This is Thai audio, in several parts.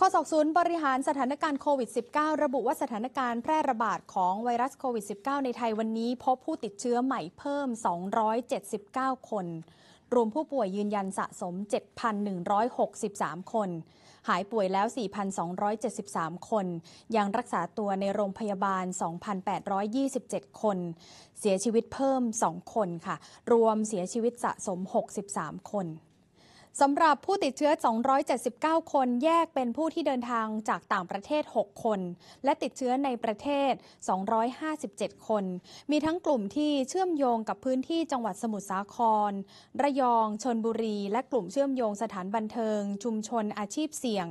ข้อสอบศูนย์บริหารสถานการณ์โควิด -19 ระบุว่าสถานการณ์แพร่ระบาดของไวรัสโควิด -19 ในไทยวันนี้พบผู้ติดเชื้อใหม่เพิ่ม 279 คน รวมผู้ป่วยยืนยันสะสม 7,163 คน หายป่วยแล้ว 4,273 คน ยังรักษาตัวในโรงพยาบาล 2,827 คน เสียชีวิตเพิ่ม 2 คน ค่ะ รวมเสียชีวิตสะสม 63 คนสำหรับผู้ติดเชื้อ 279 คน แยกเป็นผู้ที่เดินทางจากต่างประเทศ 6 คน และติดเชื้อในประเทศ 257 คน มีทั้งกลุ่มที่เชื่อมโยงกับพื้นที่จังหวัดสมุทรสาคร ระยอง ชนบุรี และกลุ่มเชื่อมโยงสถานบันเทิง ชุมชนอาชีพเสี่ยง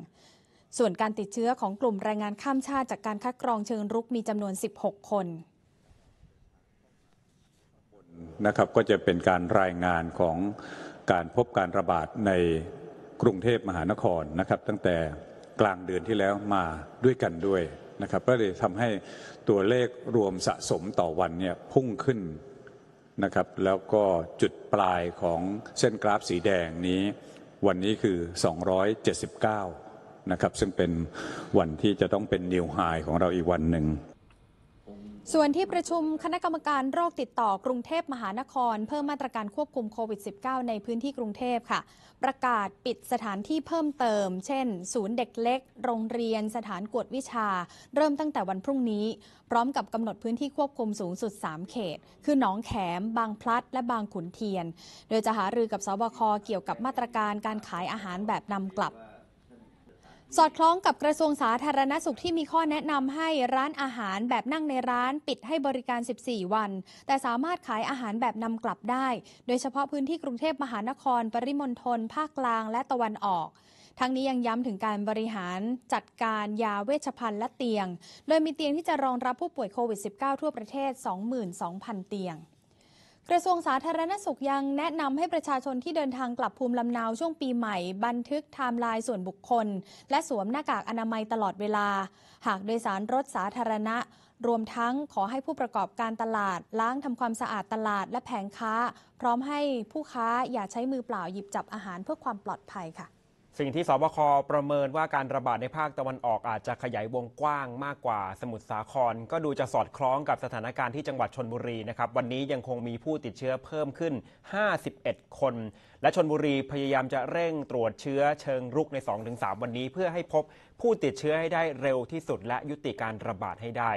ส่วนการติดเชื้อของกลุ่มแรงงานข้ามชาติจากการคัดกรองเชิงรุกมีจำนวน 16 คน นะครับ ก็จะเป็นการรายงานของการพบการระบาดในกรุงเทพมหานครนะครับตั้งแต่กลางเดือนที่แล้วมาด้วยกันด้วยนะครับ ก็เลยทำให้ตัวเลขรวมสะสมต่อวันเนี่ยพุ่งขึ้นนะครับ แล้วก็จุดปลายของเส้นกราฟสีแดงนี้วันนี้คือ 279 นะครับ ซึ่งเป็นวันที่จะต้องเป็นนิวไฮของเราอีกวันหนึ่งส่วนที่ประชุมคณะกรรมการโรคติดต่อกรุงเทพมหานคร เพิ่มมาตรการควบคุมโควิด -19 ในพื้นที่กรุงเทพค่ะ ประกาศปิดสถานที่เพิ่มเติม เช่น ศูนย์เด็กเล็ก โรงเรียนสถานกวดวิชา เริ่มตั้งแต่วันพรุ่งนี้ พร้อมกับกำหนดพื้นที่ควบคุมสูงสุด 3 เขต คือหนองแขม บางพลัด และบางขุนเทียนโดยจะหารือกับสบคเกี่ยวกับมาตรการการขายอาหารแบบนำกลับสอดคล้องกับกระทรวงสาธารณสุขที่มีข้อแนะนำให้ร้านอาหารแบบนั่งในร้านปิดให้บริการ 14 วัน แต่สามารถขายอาหารแบบนำกลับได้ โดยเฉพาะพื้นที่กรุงเทพมหานคร ปริมณฑลภาคกลางและตะวันออก ทั้งนี้ยังย้ำถึงการบริหารจัดการยาเวชภัณฑ์และเตียง โดยมีเตียงที่จะรองรับผู้ป่วยโควิด -19 ทั่วประเทศ 22,000 เตียงกระทรวงสาธารณสุขยังแนะนำให้ประชาชนที่เดินทางกลับภูมิลำเนาช่วงปีใหม่บันทึกไทม์ไลน์ส่วนบุคคล และสวมหน้ากากอนามัยตลอดเวลา หากโดยสารรถสาธารณะ รวมทั้งขอให้ผู้ประกอบการตลาด ล้างทำความสะอาดตลาดและแผงค้า พร้อมให้ผู้ค้าอย่าใช้มือเปล่าหยิบจับอาหารเพื่อความปลอดภัยค่ะสิ่งที่สบคประเมินว่าการระบาดในภาคตะวันออกอาจจะขยายวงกว้างมากกว่าสมุทรสาคร ก็ดูจะสอดคล้องกับสถานการณ์ที่จังหวัดชนบุรีนะครับวันนี้ยังคงมีผู้ติดเชื้อเพิ่มขึ้น 51 คน และชนบุรีพยายามจะเร่งตรวจเชื้อเชิงรุกใน 2-3 วันนี้เพื่อให้พบผู้ติดเชื้อให้ได้เร็วที่สุดและยุติการระบาดให้ได้